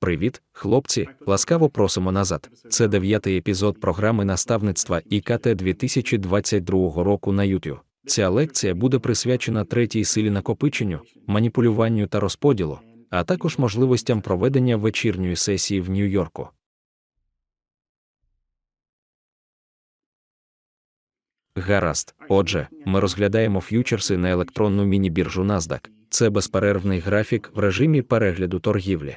Привіт, хлопці! Ласкаво просимо назад. Це дев'ятий епізод програми наставництва ІКТ 2022 року на YouTube. Ця лекція буде присвячена третій силі накопиченню, маніпулюванню та розподілу, а також можливостям проведення вечірньої сесії в Нью-Йорку. Гаразд. Отже, ми розглядаємо ф'ючерси на електронну міні-біржу NASDAQ. Це безперервний графік в режимі перегляду торгівлі.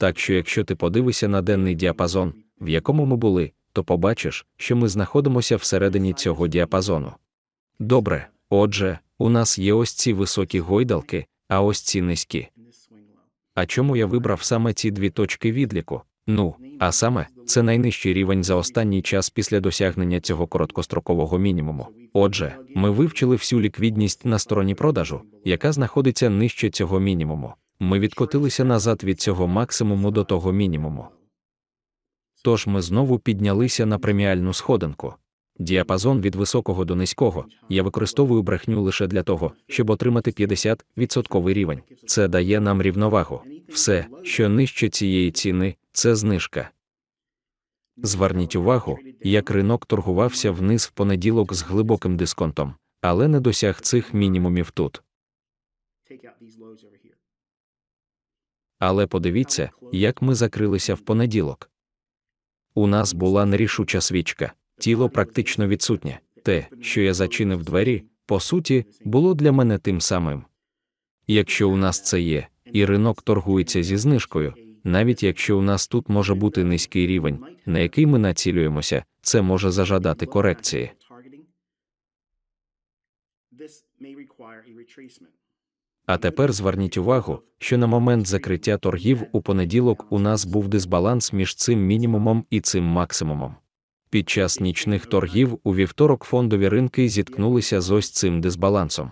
Так що, якщо ти подивишся на денний діапазон, в якому ми були, то побачиш, що ми знаходимося всередині цього діапазону. Добре, отже, у нас є ось ці високі гойдалки, а ось ці низькі. А чому я вибрав саме ці дві точки відліку? Ну, а саме, це найнижчий рівень за останній час після досягнення цього короткострокового мінімуму. Отже, ми вивчили всю ліквідність на стороні продажу, яка знаходиться нижче цього мінімуму ми відкотилися назад від цього максимуму до того мінімуму. Тож ми знову піднялися на преміальну сходинку. Діапазон від високого до низького я використовую брехню лише для того, щоб отримати 50% рівень. Це дає нам рівновагу. Все, що нижче цієї ціни, це знижка. Зверніть увагу, як ринок торгувався вниз в понеділок з глибоким дисконтом, але не досяг цих мінімумів тут. Але подивіться, як ми закрилися в понеділок. У нас була нерішуча свічка, тіло практично відсутнє. Те, що я зачинив двері, по суті, було для мене тим самим. Якщо у нас це є, і ринок торгується зі знижкою, навіть якщо у нас тут може бути низький рівень, на який ми націлюємося, це може зажадати корекції. А тепер зверніть увагу, що на момент закриття торгів у понеділок у нас був дисбаланс між цим мінімумом і цим максимумом. Під час нічних торгів у вівторок фондові ринки зіткнулися з ось цим дисбалансом.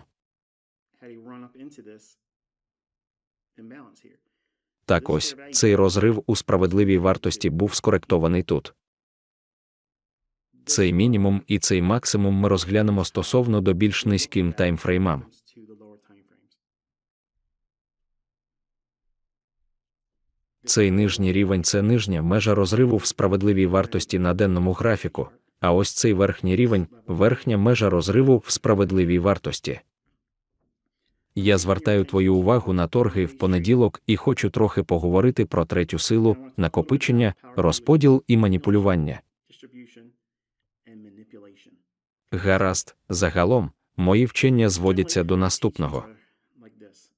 Так ось цей розрив у справедливій вартості був скоректований тут. Цей мінімум і цей максимум ми розглянемо стосовно до більш низьким таймфреймам. Цей нижній рівень це нижня межа розриву в справедливій вартості на денному графіку, а ось цей верхній рівень верхня межа розриву в справедливій вартості. Я звертаю твою увагу на торги в понеділок і хочу трохи поговорити про третю силу, накопичення, розподіл і маніпулювання. Гаразд, загалом, мої вчення зводяться до наступного.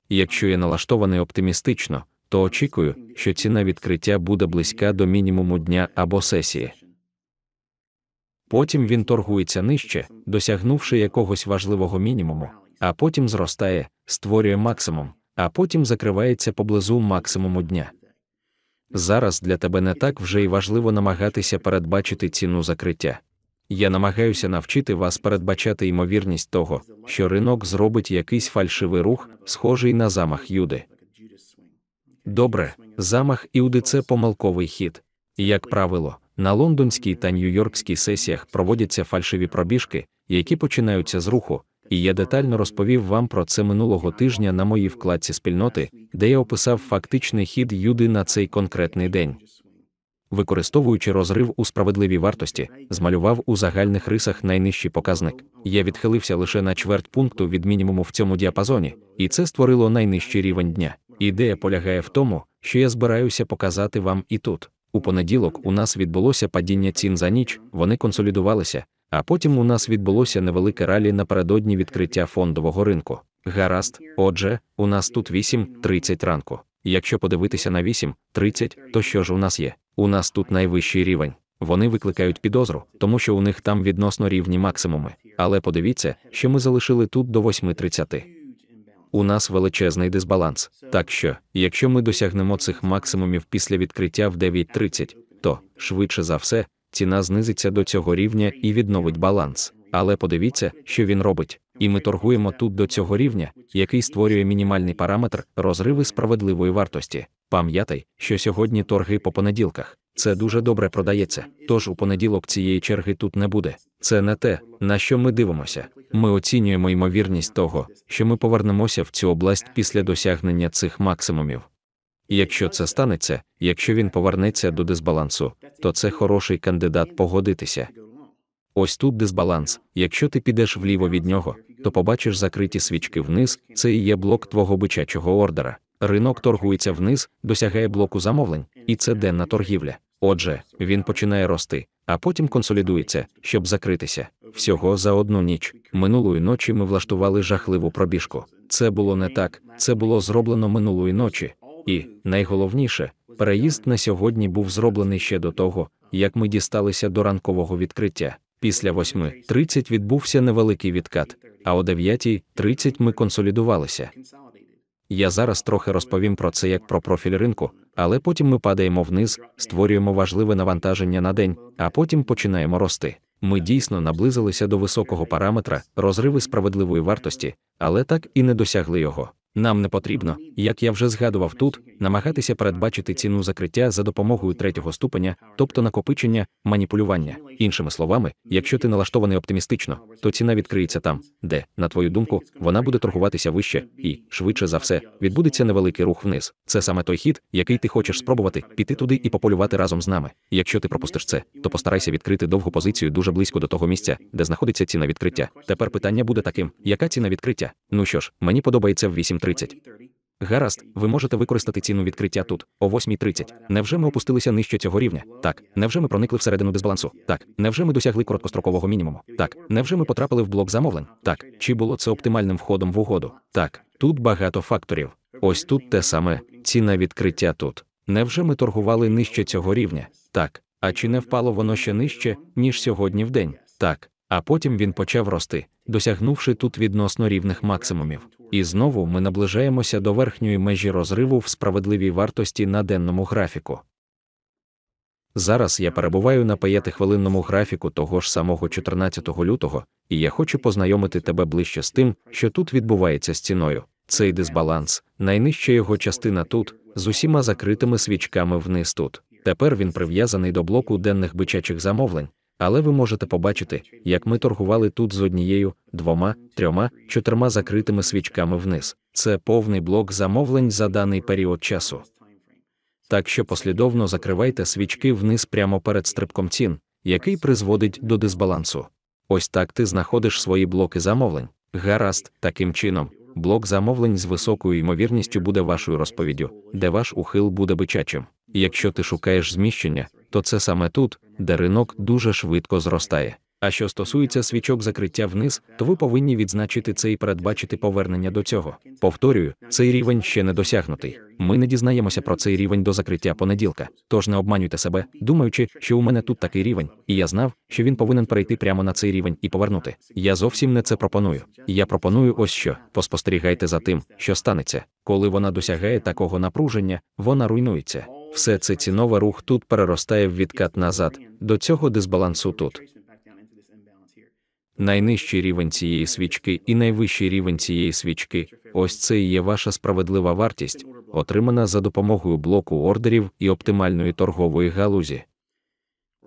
Якщо я налаштований оптимістично, то очікую, що ціна відкриття буде близька до мінімуму дня або сесії. Потім він торгується нижче, досягнувши якогось важливого мінімуму, а потім зростає, створює максимум, а потім закривається поблизу максимуму дня. Зараз для тебе не так вже й важливо намагатися передбачити ціну закриття. Я намагаюся навчити вас передбачати ймовірність того, що ринок зробить якийсь фальшивий рух, схожий на замах юди. Добре, замах іуди це помилковий хід. Як правило, на лондонській та нью-йоркській сесіях проводяться фальшиві пробіжки, які починаються з руху, і я детально розповів вам про це минулого тижня на моїй вкладці спільноти, де я описав фактичний хід юди на цей конкретний день. Використовуючи розрив у справедливій вартості, змалював у загальних рисах найнижчий показник. Я відхилився лише на чверть пункту від мінімуму в цьому діапазоні, і це створило найнижчий рівень дня. Ідея полягає в тому, що я збираюся показати вам і тут. У понеділок у нас відбулося падіння цін за ніч, вони консолідувалися, а потім у нас відбулося невелике ралі напередодні відкриття фондового ринку. Гаразд, отже, у нас тут 8.30 ранку. Якщо подивитися на 8.30, то що ж у нас є? У нас тут найвищий рівень. Вони викликають підозру, тому що у них там відносно рівні максимуми. Але подивіться, що ми залишили тут до 8.30 у нас величезний дисбаланс. Так що, якщо ми досягнемо цих максимумів після відкриття в 9.30, то швидше за все ціна знизиться до цього рівня і відновить баланс. Але подивіться, що він робить, і ми торгуємо тут до цього рівня, який створює мінімальний параметр розриви справедливої вартості. Пам'ятай, що сьогодні торги по понеділках. Це дуже добре продається. Тож у понеділок цієї черги тут не буде. Це не те, на що ми дивимося. Ми оцінюємо ймовірність того, що ми повернемося в цю область після досягнення цих максимумів. І якщо це станеться, якщо він повернеться до дисбалансу, то це хороший кандидат погодитися. Ось тут дисбаланс. Якщо ти підеш вліво від нього, то побачиш закриті свічки вниз, це і є блок твого бичачого ордера. Ринок торгується вниз, досягає блоку замовлень, і це денна торгівля. Отже, він починає рости, а потім консолідується, щоб закритися. Всього за одну ніч. Минулої ночі ми влаштували жахливу пробіжку. Це було не так, це було зроблено минулої ночі. І найголовніше, переїзд на сьогодні був зроблений ще до того, як ми дісталися до ранкового відкриття. Після 8.30 відбувся невеликий відкат, а о 9.30 ми консолідувалися. Я зараз трохи розповім про це як про профіль ринку, але потім ми падаємо вниз, створюємо важливе навантаження на день, а потім починаємо рости. Ми дійсно наблизилися до високого параметра розриви справедливої вартості, але так і не досягли його. Нам не потрібно, як я вже згадував тут, намагатися передбачити ціну закриття за допомогою третього ступеня, тобто накопичення, маніпулювання. Іншими словами, якщо ти налаштований оптимістично, то ціна відкриється там, де, на твою думку, вона буде торгуватися вище і, швидше за все, відбудеться невеликий рух вниз. Це саме той хід, який ти хочеш спробувати, піти туди і пополювати разом з нами. Якщо ти пропустиш це, то постарайся відкрити довгу позицію дуже близько до того місця, де знаходиться ціна відкриття. Тепер питання буде таким: яка ціна відкриття? Ну що ж, мені подобається в 8 8.30. Гаразд, ви можете використати ціну відкриття тут, о 8.30. Невже ми опустилися нижче цього рівня? Так, невже ми проникли всередину дисбалансу? Так, невже ми досягли короткострокового мінімуму? Так, невже ми потрапили в блок замовлень? Так, чи було це оптимальним входом в угоду? Так, тут багато факторів. Ось тут те саме ціна відкриття тут. Невже ми торгували нижче цього рівня? Так. А чи не впало воно ще нижче, ніж сьогодні в день? Так а потім він почав рости, досягнувши тут відносно рівних максимумів. І знову ми наближаємося до верхньої межі розриву в справедливій вартості на денному графіку. Зараз я перебуваю на п'ятихвилинному графіку того ж самого 14 лютого, і я хочу познайомити тебе ближче з тим, що тут відбувається з ціною. Цей дисбаланс, найнижча його частина тут, з усіма закритими свічками вниз тут. Тепер він прив'язаний до блоку денних бичачих замовлень, але ви можете побачити, як ми торгували тут з однією, двома, трьома, чотирма закритими свічками вниз. Це повний блок замовлень за даний період часу. Так що послідовно закривайте свічки вниз прямо перед стрибком цін, який призводить до дисбалансу. Ось так ти знаходиш свої блоки замовлень. Гаразд, таким чином, блок замовлень з високою ймовірністю буде вашою розповіддю, де ваш ухил буде бичачим. Якщо ти шукаєш зміщення, то це саме тут, де ринок дуже швидко зростає. А що стосується свічок закриття вниз, то ви повинні відзначити це і передбачити повернення до цього. Повторюю, цей рівень ще не досягнутий. Ми не дізнаємося про цей рівень до закриття понеділка, тож не обманюйте себе, думаючи, що у мене тут такий рівень, і я знав, що він повинен перейти прямо на цей рівень і повернути. Я зовсім не це пропоную. Я пропоную ось що. Поспостерігайте за тим, що станеться. Коли вона досягає такого напруження, вона руйнується все це цінова рух тут переростає в відкат назад, до цього дисбалансу тут. Найнижчий рівень цієї свічки і найвищий рівень цієї свічки ось це і є ваша справедлива вартість, отримана за допомогою блоку ордерів і оптимальної торгової галузі.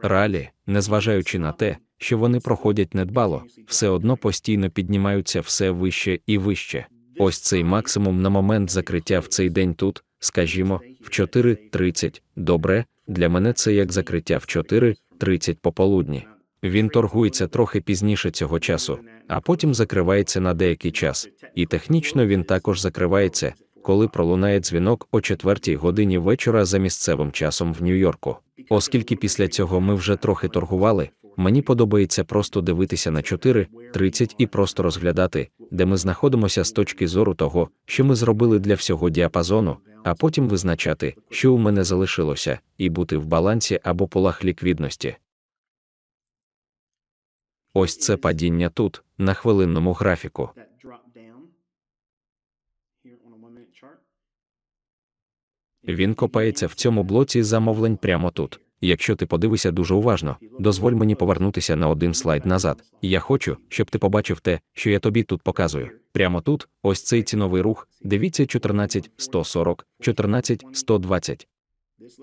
Ралі, незважаючи на те, що вони проходять недбало, все одно постійно піднімаються все вище і вище. Ось цей максимум на момент закриття в цей день тут скажімо, в 4.30. Добре, для мене це як закриття в 4.30 пополудні. Він торгується трохи пізніше цього часу, а потім закривається на деякий час, і технічно він також закривається, коли пролунає дзвінок о 4 годині вечора за місцевим часом в Нью-Йорку. Оскільки після цього ми вже трохи торгували, мені подобається просто дивитися на 4.30 і просто розглядати, де ми знаходимося з точки зору того, що ми зробили для всього діапазону, а потім визначати, що у мене залишилося, і бути в балансі або полах ліквідності. Ось це падіння тут, на хвилинному графіку. Він копається в цьому блоці замовлень прямо тут якщо ти подивишся дуже уважно, дозволь мені повернутися на один слайд назад. Я хочу, щоб ти побачив те, що я тобі тут показую. Прямо тут, ось цей ціновий рух, дивіться 14, 140, 14, 120.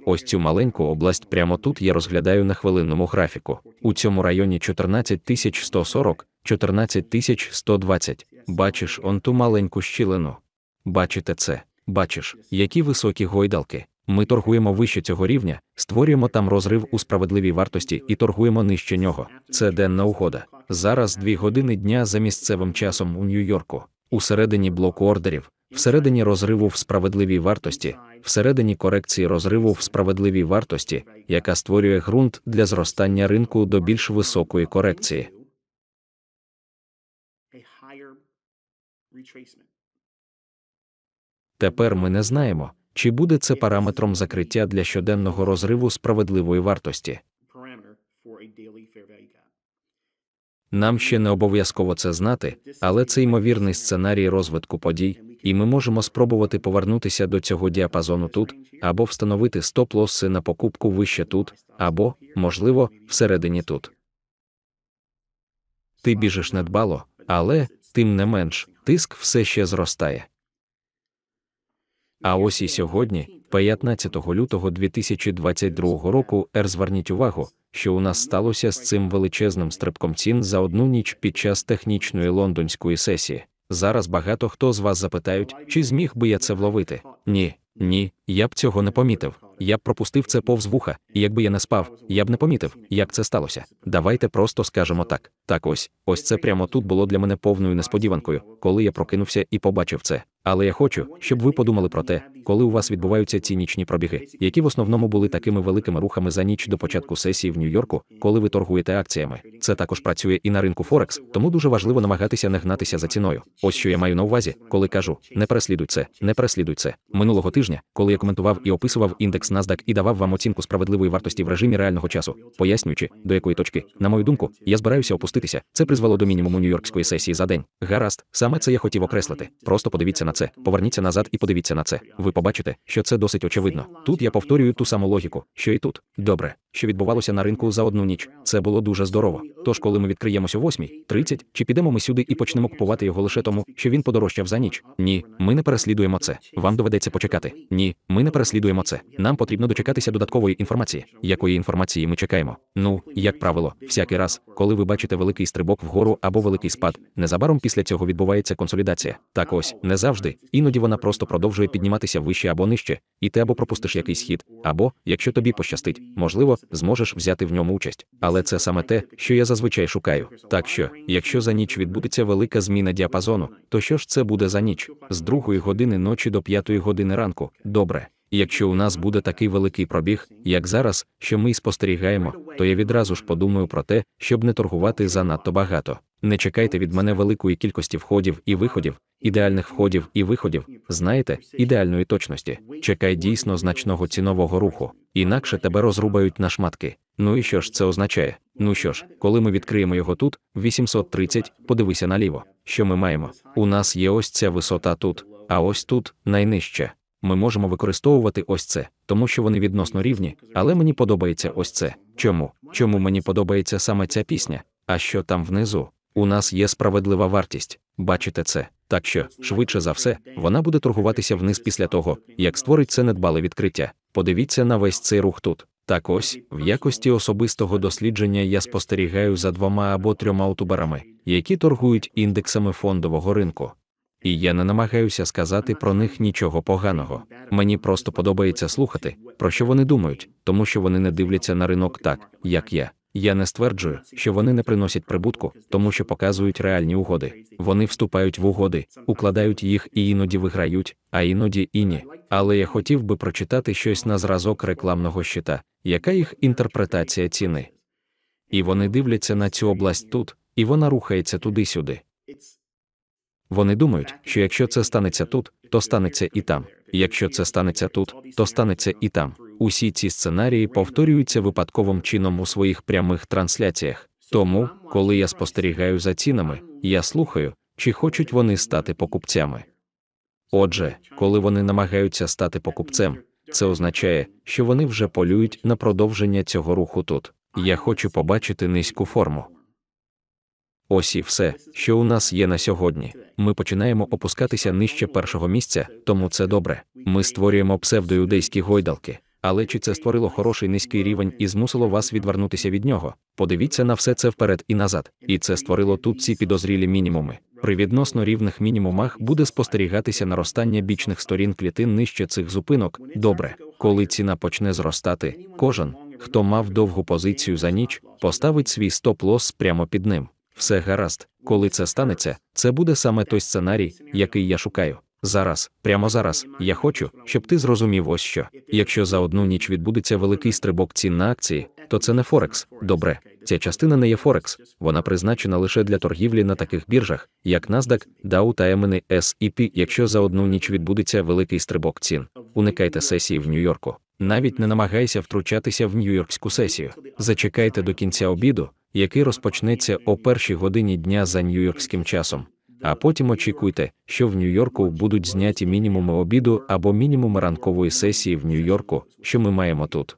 Ось цю маленьку область прямо тут я розглядаю на хвилинному графіку. У цьому районі 14140, 14120. Бачиш он ту маленьку щілину. Бачите це, бачиш, які високі гойдалки. Ми торгуємо вище цього рівня, створюємо там розрив у справедливій вартості і торгуємо нижче нього. Це денна угода. Зараз дві години дня за місцевим часом у Нью-Йорку, усередині блоку ордерів, всередині розриву в справедливій вартості, всередині корекції розриву в справедливій вартості, яка створює ґрунт для зростання ринку до більш високої корекції. Тепер ми не знаємо. Чи буде це параметром закриття для щоденного розриву справедливої вартості? Нам ще не обов'язково це знати, але це ймовірний сценарій розвитку подій, і ми можемо спробувати повернутися до цього діапазону тут, або встановити стоп лоси на покупку вище тут, або, можливо, всередині тут. Ти біжиш недбало, але, тим не менш, тиск все ще зростає. А ось і сьогодні, 15 лютого 2022 року, ер зверніть увагу, що у нас сталося з цим величезним стрибком цін за одну ніч під час технічної лондонської сесії. Зараз багато хто з вас запитають, чи зміг би я це вловити? Ні, ні, я б цього не помітив. Я б пропустив це повз вуха, і якби я не спав, я б не помітив, як це сталося. Давайте просто скажемо так. Так ось, ось це прямо тут було для мене повною несподіванкою, коли я прокинувся і побачив це. Але я хочу, щоб ви подумали про те, коли у вас відбуваються ці нічні пробіги, які в основному були такими великими рухами за ніч до початку сесії в Нью-Йорку, коли ви торгуєте акціями. Це також працює і на ринку Форекс, тому дуже важливо намагатися не гнатися за ціною. Ось що я маю на увазі, коли кажу: не переслідуй це, не переслідуй це. Минулого тижня, коли я коментував і описував індекс NASDAQ і давав вам оцінку справедливої вартості в режимі реального часу, пояснюючи, до якої точки, на мою думку, я збираюся опуститися. Це призвело до мінімуму нью-йоркської сесії за день. Гаразд, саме це я хотів окреслити. Просто подивіться на це, поверніться назад і подивіться на це. Ви побачите, що це досить очевидно. Тут я повторюю ту саму логіку, що і тут. Добре що відбувалося на ринку за одну ніч. Це було дуже здорово. Тож, коли ми відкриємося о 8.30, чи підемо ми сюди і почнемо купувати його лише тому, що він подорожчав за ніч? Ні, ми не переслідуємо це. Вам доведеться почекати. Ні, ми не переслідуємо це. Нам потрібно дочекатися додаткової інформації. Якої інформації ми чекаємо? Ну, як правило, всякий раз, коли ви бачите великий стрибок вгору або великий спад, незабаром після цього відбувається консолідація. Так ось не завжди. Іноді вона просто продовжує підніматися вище або нижче, і ти або пропустиш якийсь хід, або, якщо тобі пощастить, можливо, зможеш взяти в ньому участь. Але це саме те, що я зазвичай шукаю. Так що, якщо за ніч відбудеться велика зміна діапазону, то що ж це буде за ніч? З другої години ночі до п'ятої години ранку. Добре. Якщо у нас буде такий великий пробіг, як зараз, що ми спостерігаємо, то я відразу ж подумаю про те, щоб не торгувати занадто багато. Не чекайте від мене великої кількості входів і виходів, ідеальних входів і виходів, знаєте, ідеальної точності. Чекай дійсно значного цінового руху, інакше тебе розрубають на шматки. Ну і що ж це означає? Ну що ж, коли ми відкриємо його тут, 830, подивися наліво. Що ми маємо? У нас є ось ця висота тут, а ось тут найнижче. Ми можемо використовувати ось це, тому що вони відносно рівні, але мені подобається ось це. Чому? Чому мені подобається саме ця пісня? А що там внизу? У нас є справедлива вартість, бачите це, так що, швидше за все, вона буде торгуватися вниз після того, як створить це недбале відкриття. Подивіться на весь цей рух тут. Так ось, в якості особистого дослідження я спостерігаю за двома або трьома утуберами, які торгують індексами фондового ринку. І я не намагаюся сказати про них нічого поганого. Мені просто подобається слухати, про що вони думають, тому що вони не дивляться на ринок так, як я. Я не стверджую, що вони не приносять прибутку, тому що показують реальні угоди. Вони вступають в угоди, укладають їх і іноді виграють, а іноді і ні. Але я хотів би прочитати щось на зразок рекламного щита, яка їх інтерпретація ціни. І вони дивляться на цю область тут, і вона рухається туди-сюди. Вони думають, що якщо це станеться тут, то станеться і там. Якщо це станеться тут, то станеться і там. Усі ці сценарії повторюються випадковим чином у своїх прямих трансляціях. Тому, коли я спостерігаю за цінами, я слухаю, чи хочуть вони стати покупцями. Отже, коли вони намагаються стати покупцем, це означає, що вони вже полюють на продовження цього руху тут. Я хочу побачити низьку форму. Ось і все, що у нас є на сьогодні. Ми починаємо опускатися нижче першого місця, тому це добре. Ми створюємо псевдоюдейські гойдалки але чи це створило хороший низький рівень і змусило вас відвернутися від нього? Подивіться на все це вперед і назад, і це створило тут ці підозрілі мінімуми. При відносно рівних мінімумах буде спостерігатися наростання бічних сторін клітин нижче цих зупинок. Добре, коли ціна почне зростати, кожен, хто мав довгу позицію за ніч, поставить свій стоп лос прямо під ним. Все гаразд, коли це станеться, це буде саме той сценарій, який я шукаю. Зараз, прямо зараз, я хочу, щоб ти зрозумів ось що. Якщо за одну ніч відбудеться великий стрибок цін на акції, то це не Форекс. Добре, ця частина не є Форекс, вона призначена лише для торгівлі на таких біржах, як NASDAQ, DAO та емени e S&P. E якщо за одну ніч відбудеться великий стрибок цін, уникайте сесії в Нью-Йорку. Навіть не намагайся втручатися в нью-йоркську сесію. Зачекайте до кінця обіду, який розпочнеться о першій годині дня за нью-йоркським часом а потім очікуйте, що в Нью-Йорку будуть зняті мінімуми обіду або мінімуми ранкової сесії в Нью-Йорку, що ми маємо тут.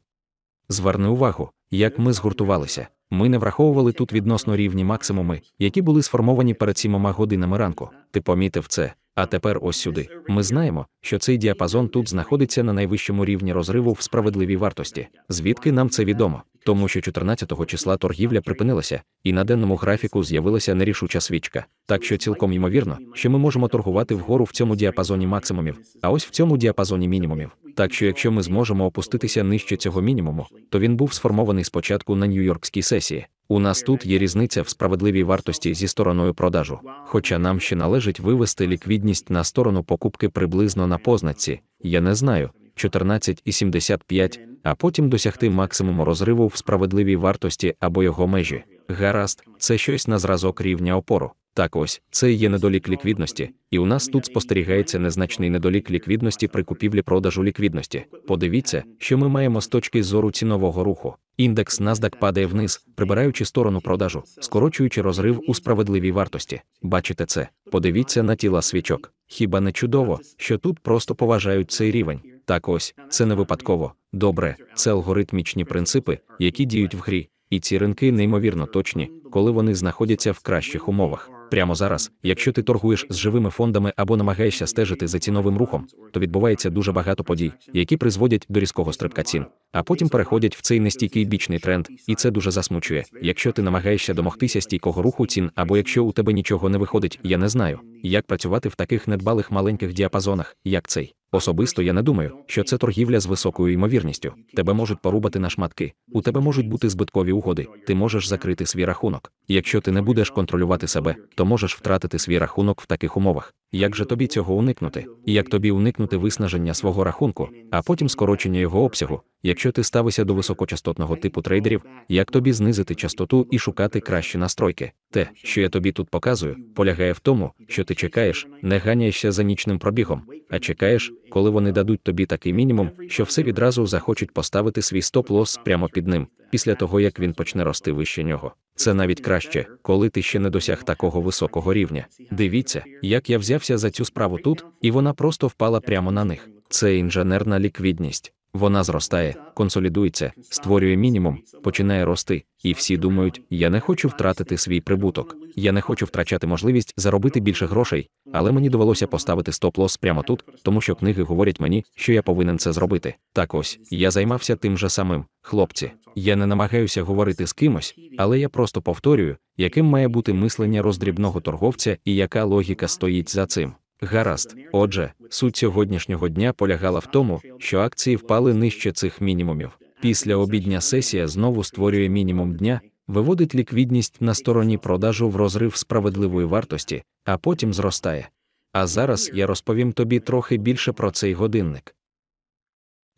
Зверни увагу, як ми згуртувалися. Ми не враховували тут відносно рівні максимуми, які були сформовані перед сімома годинами ранку. Ти помітив це, а тепер ось сюди. Ми знаємо, що цей діапазон тут знаходиться на найвищому рівні розриву в справедливій вартості, звідки нам це відомо тому що 14 го числа торгівля припинилася, і на денному графіку з'явилася нерішуча свічка. Так що цілком ймовірно, що ми можемо торгувати вгору в цьому діапазоні максимумів, а ось в цьому діапазоні мінімумів. Так що, якщо ми зможемо опуститися нижче цього мінімуму, то він був сформований спочатку на нью-йоркській сесії. У нас тут є різниця в справедливій вартості зі стороною продажу, хоча нам ще належить вивести ліквідність на сторону покупки приблизно на познаці. Я не знаю, 14,75, а потім досягти максимуму розриву в справедливій вартості або його межі. Гаразд, це щось на зразок рівня опору. Так ось це є недолік ліквідності, і у нас тут спостерігається незначний недолік ліквідності при купівлі продажу ліквідності. Подивіться, що ми маємо з точки зору цінового руху. Індекс NASDAQ падає вниз, прибираючи сторону продажу, скорочуючи розрив у справедливій вартості. Бачите це? Подивіться на тіла свічок. Хіба не чудово, що тут просто поважають цей рівень? Так ось, це не випадково. Добре, це алгоритмічні принципи, які діють в грі, і ці ринки неймовірно точні, коли вони знаходяться в кращих умовах. Прямо зараз, якщо ти торгуєш з живими фондами або намагаєшся стежити за ціновим рухом, то відбувається дуже багато подій, які призводять до різкого стрибка цін, а потім переходять в цей нестійкий бічний тренд, і це дуже засмучує. Якщо ти намагаєшся домогтися стійкого руху цін, або якщо у тебе нічого не виходить, я не знаю, як працювати в таких недбалих маленьких діапазонах, як цей. Особисто я не думаю, що це торгівля з високою ймовірністю. Тебе можуть порубати на шматки, у тебе можуть бути збиткові угоди, ти можеш закрити свій рахунок. Якщо ти не будеш контролювати себе, то можеш втратити свій рахунок в таких умовах. Як же тобі цього уникнути? І як тобі уникнути виснаження свого рахунку, а потім скорочення його обсягу, Якщо ти ставишся до високочастотного типу трейдерів, як тобі знизити частоту і шукати кращі настройки? Те, що я тобі тут показую, полягає в тому, що ти чекаєш, не ганяєшся за нічним пробігом, а чекаєш, коли вони дадуть тобі такий мінімум, що все відразу захочуть поставити свій стоп лос прямо під ним, після того як він почне рости вище нього. Це навіть краще, коли ти ще не досяг такого високого рівня. Дивіться, як я взявся за цю справу тут, і вона просто впала прямо на них. Це інженерна ліквідність. Вона зростає, консолідується, створює мінімум, починає рости, і всі думають: я не хочу втратити свій прибуток, я не хочу втрачати можливість заробити більше грошей, але мені довелося поставити стоп лос прямо тут, тому що книги говорять мені, що я повинен це зробити. Так ось я займався тим же самим, хлопці. Я не намагаюся говорити з кимось, але я просто повторюю, яким має бути мислення роздрібного торговця і яка логіка стоїть за цим. Гаразд, отже, суть сьогоднішнього дня полягала в тому, що акції впали нижче цих мінімумів. Після обідня сесія знову створює мінімум дня, виводить ліквідність на стороні продажу в розрив справедливої вартості, а потім зростає. А зараз я розповім тобі трохи більше про цей годинник.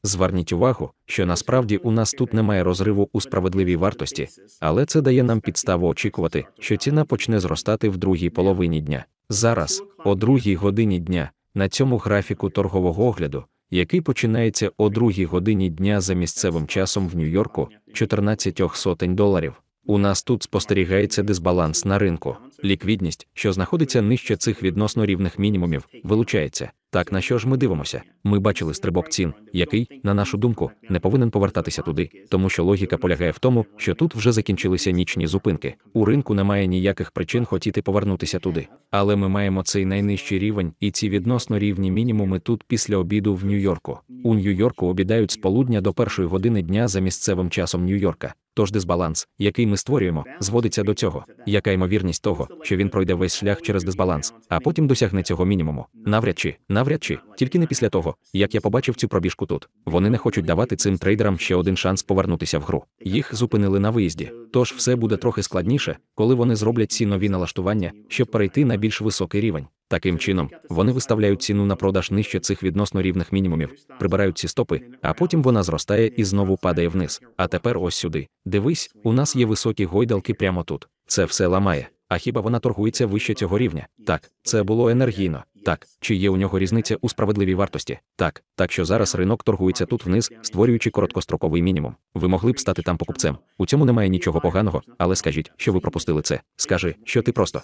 Зверніть увагу, що насправді у нас тут немає розриву у справедливій вартості, але це дає нам підставу очікувати, що ціна почне зростати в другій половині дня. Зараз, о другій годині дня, на цьому графіку торгового огляду, який починається о другій годині дня за місцевим часом в Нью-Йорку, 14 сотень доларів. У нас тут спостерігається дисбаланс на ринку. Ліквідність, що знаходиться нижче цих відносно рівних мінімумів, вилучається. Так на що ж ми дивимося? Ми бачили стрибок цін, який, на нашу думку, не повинен повертатися туди, тому що логіка полягає в тому, що тут вже закінчилися нічні зупинки. У ринку немає ніяких причин хотіти повернутися туди. Але ми маємо цей найнижчий рівень і ці відносно рівні мінімуми тут після обіду в Нью-Йорку. У Нью-Йорку обідають з полудня до першої години дня за місцевим часом Нью-Йорка. Тож дисбаланс, який ми створюємо, зводиться до цього. Яка ймовірність того, що він пройде весь шлях через дисбаланс, а потім досягне цього мінімуму? Навряд чи, навряд чи, тільки не після того, як я побачив цю пробіжку тут. Вони не хочуть давати цим трейдерам ще один шанс повернутися в гру. Їх зупинили на виїзді. Тож все буде трохи складніше, коли вони зроблять ці нові налаштування, щоб перейти на більш високий рівень. Таким чином, вони виставляють ціну на продаж нижче цих відносно рівних мінімумів, прибирають ці стопи, а потім вона зростає і знову падає вниз. А тепер ось сюди. Дивись, у нас є високі гойдалки прямо тут. Це все ламає. А хіба вона торгується вище цього рівня? Так, це було енергійно. Так, чи є у нього різниця у справедливій вартості? Так, так що зараз ринок торгується тут вниз, створюючи короткостроковий мінімум. Ви могли б стати там покупцем. У цьому немає нічого поганого, але скажіть, що ви пропустили це. Скажи, що ти просто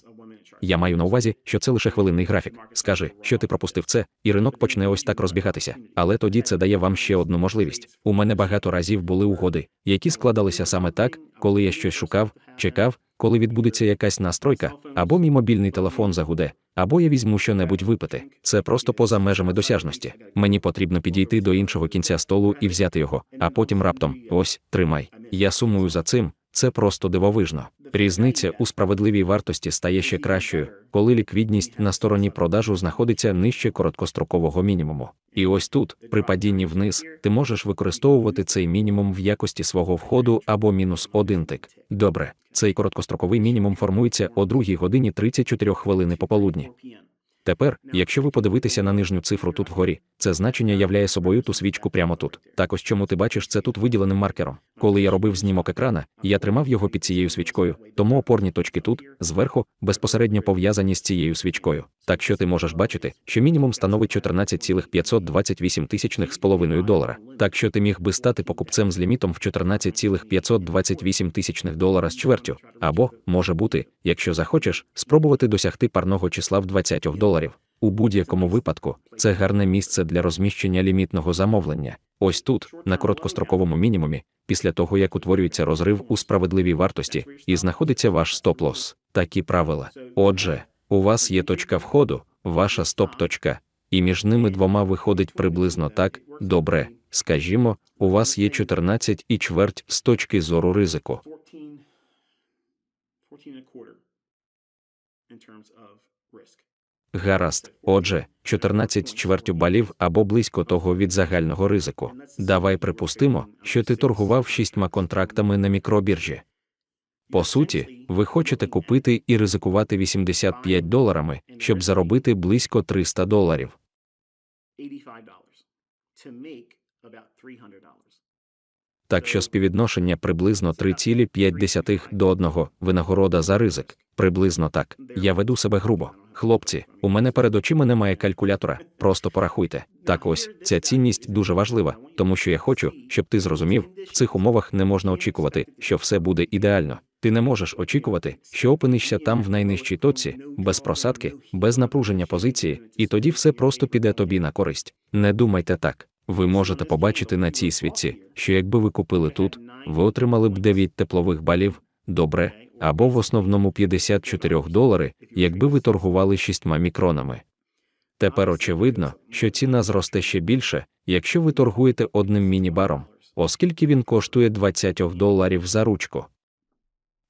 я маю на увазі, що це лише хвилинний графік. Скажи, що ти пропустив це, і ринок почне ось так розбігатися. Але тоді це дає вам ще одну можливість. У мене багато разів були угоди, які складалися саме так, коли я щось шукав, чекав, коли відбудеться якась настройка, або мій мобільний телефон загуде, або я візьму щонебудь випити. Це просто поза межами досяжності. Мені потрібно підійти до іншого кінця столу і взяти його, а потім раптом ось тримай. Я сумую за цим, це просто дивовижно. Різниця у справедливій вартості стає ще кращою, коли ліквідність на стороні продажу знаходиться нижче короткострокового мінімуму. І ось тут, при падінні вниз, ти можеш використовувати цей мінімум в якості свого входу або мінус один тик. Добре, цей короткостроковий мінімум формується о 2 годині 34 хвилини пополудні. Тепер, якщо ви подивитеся на нижню цифру тут вгорі, це значення являє собою ту свічку прямо тут. Так ось чому ти бачиш це тут виділеним маркером. Коли я робив знімок екрана, я тримав його під цією свічкою, тому опорні точки тут, зверху, безпосередньо пов'язані з цією свічкою. Так що ти можеш бачити, що мінімум становить 14,528 тисячних з половиною долара. Так що ти міг би стати покупцем з лімітом в 14,528 тисячних долара з чвертю, або, може бути, якщо захочеш, спробувати досягти парного числа в 20 доларів. У будь-якому випадку це гарне місце для розміщення лімітного замовлення. Ось тут, на короткостроковому мінімумі, після того як утворюється розрив у справедливій вартості і знаходиться ваш стоп лос такі правила. Отже, у вас є точка входу, ваша стоп-точка, і між ними двома виходить приблизно так добре. Скажімо, у вас є 14 і чверть з точки зору ризику. in terms of risk. Гаразд, отже, 14 чверть балів або близько того від загального ризику. Давай припустимо, що ти торгував шістьма контрактами на мікробіржі. По суті, ви хочете купити і ризикувати 85 доларами, щоб заробити близько 300 доларів. Так що співвідношення приблизно 3,5 до 1 винагорода за ризик, приблизно так. Я веду себе грубо. Хлопці, у мене перед очима немає калькулятора, просто порахуйте. Так ось ця цінність дуже важлива, тому що я хочу, щоб ти зрозумів, в цих умовах не можна очікувати, що все буде ідеально. Ти не можеш очікувати, що опинишся там в найнижчій точці, без просадки, без напруження позиції, і тоді все просто піде тобі на користь. Не думайте так. Ви можете побачити на цій світці, що якби ви купили тут, ви отримали б 9 теплових балів. Добре, або в основному 54 долари, якби ви торгували шістьма мікронами. Тепер очевидно, що ціна зросте ще більше, якщо ви торгуєте одним мінібаром, оскільки він коштує 20 доларів за ручку.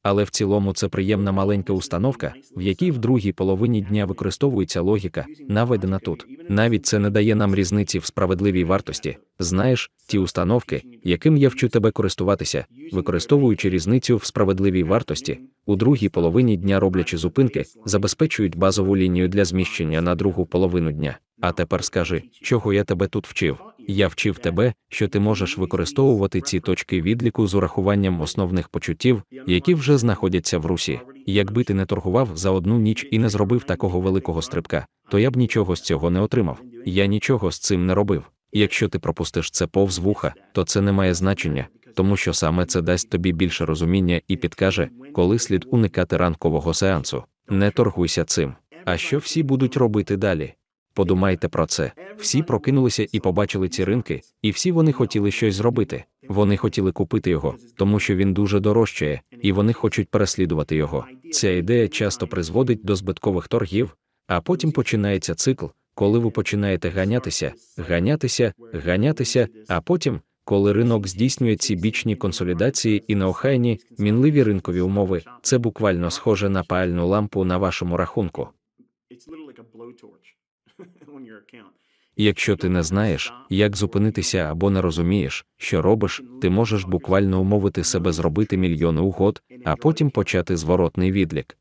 Але в цілому це приємна маленька установка, в якій в другій половині дня використовується логіка, наведена тут. Навіть це не дає нам різниці в справедливій вартості. Знаєш, ті установки, яким я вчу тебе користуватися, використовуючи різницю в справедливій вартості, у другій половині дня роблячи зупинки, забезпечують базову лінію для зміщення на другу половину дня. А тепер скажи, чого я тебе тут вчив я вчив тебе, що ти можеш використовувати ці точки відліку з урахуванням основних почуттів, які вже знаходяться в русі. Якби ти не торгував за одну ніч і не зробив такого великого стрибка, то я б нічого з цього не отримав. Я нічого з цим не робив. Якщо ти пропустиш це повз вуха, то це не має значення, тому що саме це дасть тобі більше розуміння і підкаже, коли слід уникати ранкового сеансу. Не торгуйся цим. А що всі будуть робити далі? Подумайте про це. Всі прокинулися і побачили ці ринки, і всі вони хотіли щось зробити. Вони хотіли купити його, тому що він дуже дорожчає, і вони хочуть переслідувати його. Ця ідея часто призводить до збиткових торгів, а потім починається цикл, коли ви починаєте ганятися, ганятися, ганятися, а потім. Коли ринок здійснює ці бічні консолідації і неохайні, мінливі ринкові умови, це буквально схоже на паяльну лампу на вашому рахунку. Якщо ти не знаєш, як зупинитися або не розумієш, що робиш, ти можеш буквально умовити себе зробити мільйони угод, а потім почати зворотний відлік.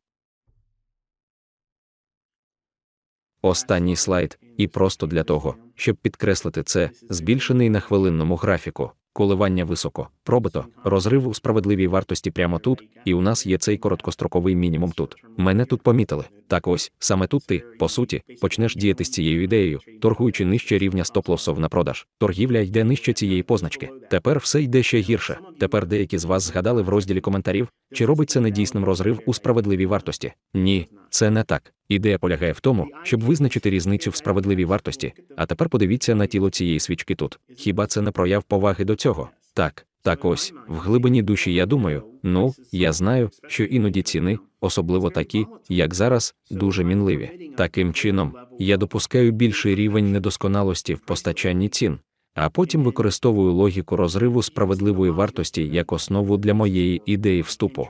Останній слайд, і просто для того, щоб підкреслити це, збільшений на хвилинному графіку, коливання високо робито розрив у справедливій вартості прямо тут, і у нас є цей короткостроковий мінімум тут. Мене тут помітили. Так ось саме тут ти, по суті, почнеш діяти з цією ідеєю, торгуючи нижче рівня стоп-лосов на продаж. Торгівля йде нижче цієї позначки. Тепер все йде ще гірше. Тепер деякі з вас згадали в розділі коментарів, чи робить це недійсним розрив у справедливій вартості. Ні, це не так. Ідея полягає в тому, щоб визначити різницю в справедливій вартості. А тепер подивіться на тіло цієї свічки тут. Хіба це не прояв поваги до цього? Так, так ось, в глибині душі я думаю, ну, я знаю, що іноді ціни, особливо такі, як зараз, дуже мінливі. Таким чином, я допускаю більший рівень недосконалості в постачанні цін, а потім використовую логіку розриву справедливої вартості як основу для моєї ідеї вступу.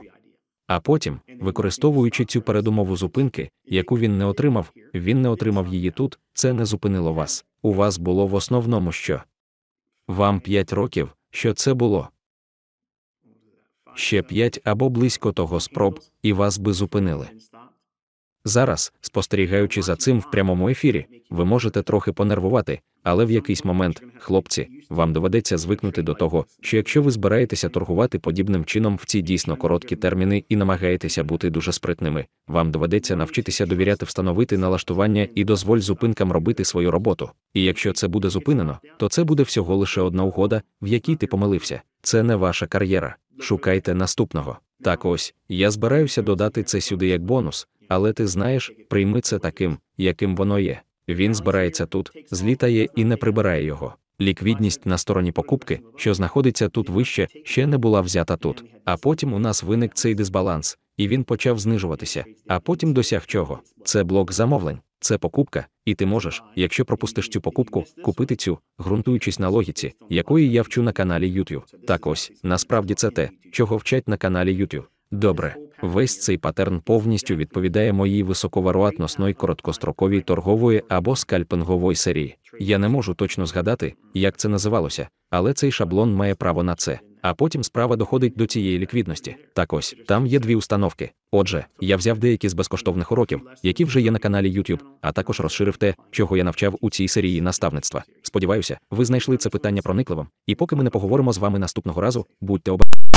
А потім, використовуючи цю передумову зупинки, яку він не отримав, він не отримав її тут, це не зупинило вас. У вас було в основному що вам 5 років що це було. Ще п'ять або близько того спроб, і вас би зупинили. Зараз, спостерігаючи за цим в прямому ефірі, ви можете трохи понервувати, але в якийсь момент, хлопці, вам доведеться звикнути до того, що якщо ви збираєтеся торгувати подібним чином в ці дійсно короткі терміни і намагаєтеся бути дуже спритними, вам доведеться навчитися довіряти встановити налаштування і дозволь зупинкам робити свою роботу. І якщо це буде зупинено, то це буде всього лише одна угода, в якій ти помилився. Це не ваша кар'єра. Шукайте наступного. Так ось я збираюся додати це сюди як бонус, але ти знаєш, прийми це таким, яким воно є. Він збирається тут, злітає і не прибирає його. Ліквідність на стороні покупки, що знаходиться тут вище, ще не була взята тут. А потім у нас виник цей дисбаланс, і він почав знижуватися. А потім досяг чого. Це блок замовлень, це покупка, і ти можеш, якщо пропустиш цю покупку, купити цю, ґрунтуючись на логіці, якої я вчу на каналі YouTube. Так ось насправді це те, чого вчать на каналі YouTube. Добре. Весь цей паттерн повністю відповідає моїй високоваруатносної короткостроковій торгової або скальпингової серії. Я не можу точно згадати, як це називалося, але цей шаблон має право на це. А потім справа доходить до цієї ліквідності. Так ось там є дві установки. Отже, я взяв деякі з безкоштовних уроків, які вже є на каналі YouTube, а також розширив те, чого я навчав у цій серії наставництва. Сподіваюся, ви знайшли це питання проникливим, і поки ми не поговоримо з вами наступного разу, будьте обережні.